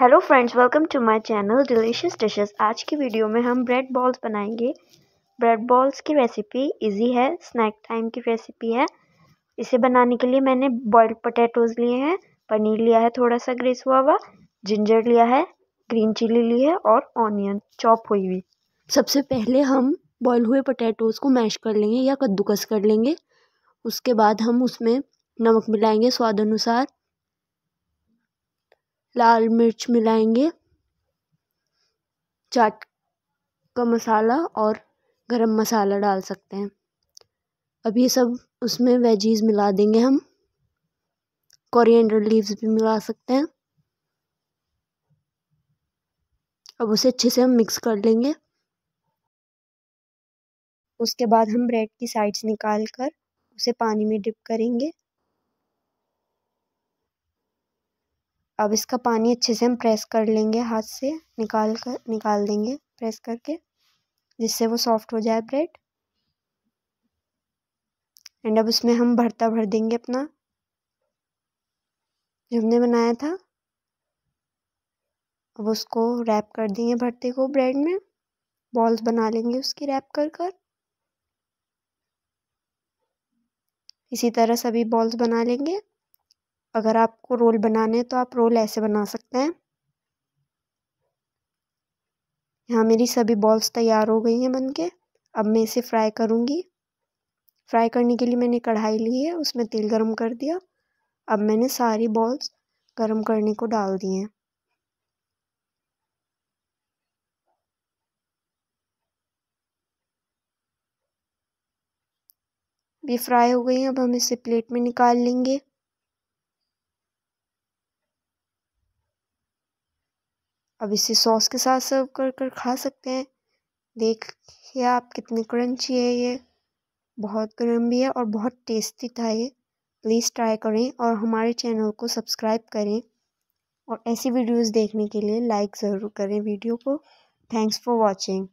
hello friends welcome to my channel delicious dishes आज की video में हम ब्रेड बॉल्स बनाएंगे ब्रेड बॉल्स की रेसिपी इजी है स्नैक टाइम की रेसिपी है इसे बनाने के लिए मैंने बॉयल्ड पोटैटोज़ लिए हैं पनीर लिया है थोड़ा सा ग्रेस हुआ हुआ जिंजर लिया है ग्रीन चिली ली है और ऑनियन चॉप हुई हुई सबसे पहले हम बॉयल हुए पोटैटोज़ को मैश कर लेंगे या कद्दूकस कर लेंगे उसके बाद हम उसमें नमक मिलाएंगे स्वाद अनुसार लाल मिर्च मिलाएंगे चाट का मसाला और गरम मसाला डाल सकते हैं अब ये सब उसमें वेजीज़ मिला देंगे हम कोरिएंडर लीव्स भी मिला सकते हैं अब उसे अच्छे से हम मिक्स कर लेंगे उसके बाद हम ब्रेड की साइड्स निकाल कर उसे पानी में डिप करेंगे अब इसका पानी अच्छे से हम प्रेस कर लेंगे हाथ से निकाल कर निकाल देंगे प्रेस करके जिससे वो सॉफ्ट हो जाए ब्रेड एंड अब उसमें हम भरता भर देंगे अपना जो हमने बनाया था अब उसको रैप कर देंगे भरते को ब्रेड में बॉल्स बना लेंगे उसकी रैप कर कर इसी तरह सभी बॉल्स बना लेंगे अगर आपको रोल बनाने तो आप रोल ऐसे बना सकते हैं यहाँ मेरी सभी बॉल्स तैयार हो गई हैं बन के अब मैं इसे फ्राई करूँगी फ्राई करने के लिए मैंने कढ़ाई ली है उसमें तेल गरम कर दिया अब मैंने सारी बॉल्स गरम करने को डाल दिए हैं भी फ्राई हो गई हैं अब हम इसे प्लेट में निकाल लेंगे अब इसे सॉस के साथ सर्व कर कर खा सकते हैं देखिए आप कितनी क्रंची है ये बहुत गर्म भी है और बहुत टेस्टी था ये प्लीज़ ट्राई करें और हमारे चैनल को सब्सक्राइब करें और ऐसी वीडियोस देखने के लिए लाइक ज़रूर करें वीडियो को थैंक्स फॉर वाचिंग